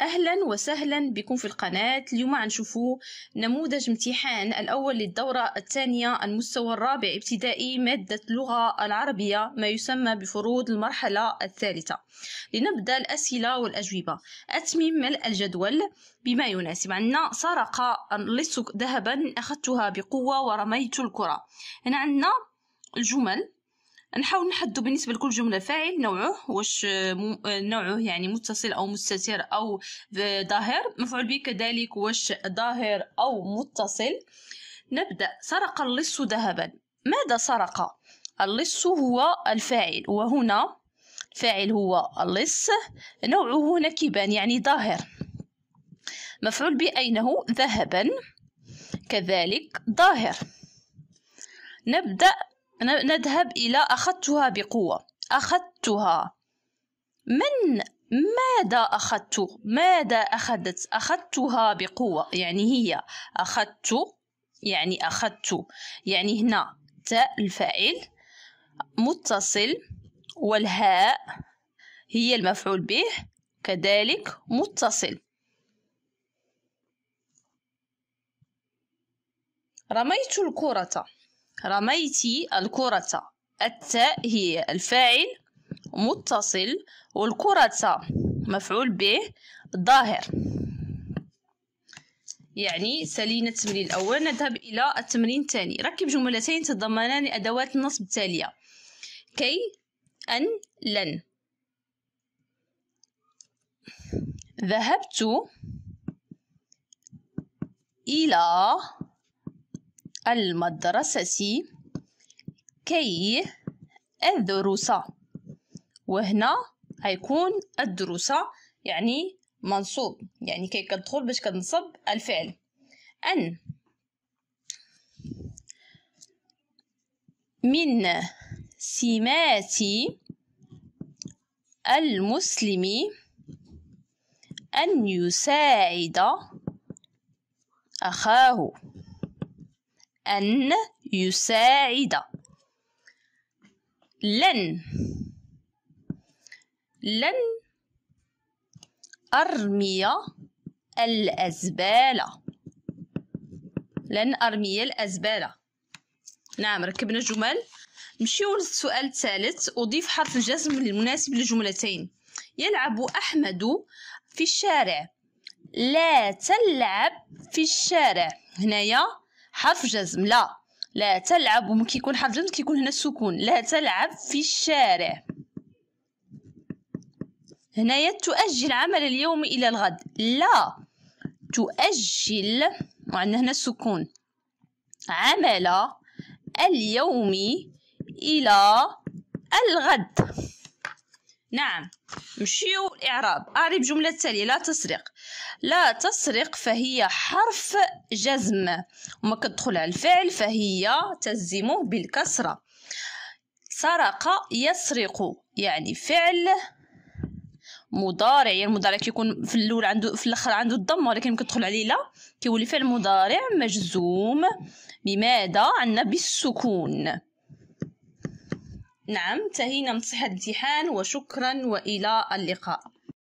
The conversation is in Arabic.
اهلا وسهلا بكم في القناه اليوم غنشوفوا نموذج امتحان الاول للدوره الثانيه المستوى الرابع ابتدائي ماده اللغه العربيه ما يسمى بفروض المرحله الثالثه لنبدا الاسئله والاجوبه اتمم ملء الجدول بما يناسب عندنا سرق اللص ذهبا اخذتها بقوه ورميت الكره هنا عندنا الجمل نحاول نحدد بالنسبه لكل جمله فاعل نوعه واش آه، آه، نوعه يعني متصل او مستتر او ظاهر مفعول به كذلك واش ظاهر او متصل نبدا سرق اللص ذهبا ماذا سرق اللص هو الفاعل وهنا الفاعل هو اللص نوعه نكبا يعني ظاهر مفعول به أين ذهبا كذلك ظاهر نبدأ نذهب إلى أخذتها بقوة أخذتها من ماذا أخذت ماذا أخذت أخذتها بقوة يعني هي أخذت يعني أخذت يعني هنا تاء الفاعل متصل والهاء هي المفعول به كذلك متصل رميت الكرة رميت الكرة التاء هي الفاعل متصل والكرة مفعول به ظاهر يعني سالينا التمرين الأول نذهب إلى التمرين الثاني ركب جملتين تتضمنان أدوات النصب التالية كي أن لن ذهبت إلى المدرسة كي أدرس وهنا هيكون أدرس يعني منصوب يعني كي كتدخل باش كنصب الفعل أن من سمات المسلم أن يساعد أخاه أن يساعد لن لن أرمي الأزبالة لن أرمي الأزبالة نعم ركبنا الجمل نمشيو للسؤال الثالث أضيف حرف الجزم المناسب للجملتين يلعب أحمد في الشارع لا تلعب في الشارع هنايا حرف جزم لا لا تلعب وممكن يكون حرف جزم كيكون هنا السكون لا تلعب في الشارع هنايا تؤجل عمل اليوم إلى الغد لا تؤجل وعندنا هنا السكون عمل اليوم إلى الغد نعم نمشيو الاعراب اعرب جمله التاليه لا تسرق لا تسرق فهي حرف جزم وما كتدخل على الفعل فهي تجزمه بالكسره سرق يسرق يعني فعل مضارع يعني المضارع كيكون في الاول عنده في الاخر عنده الضم ولكن كتدخل عليه لا كيولي فعل مضارع مجزوم بماذا عندنا بالسكون نعم انتهينا من صحة الامتحان وشكرا والى اللقاء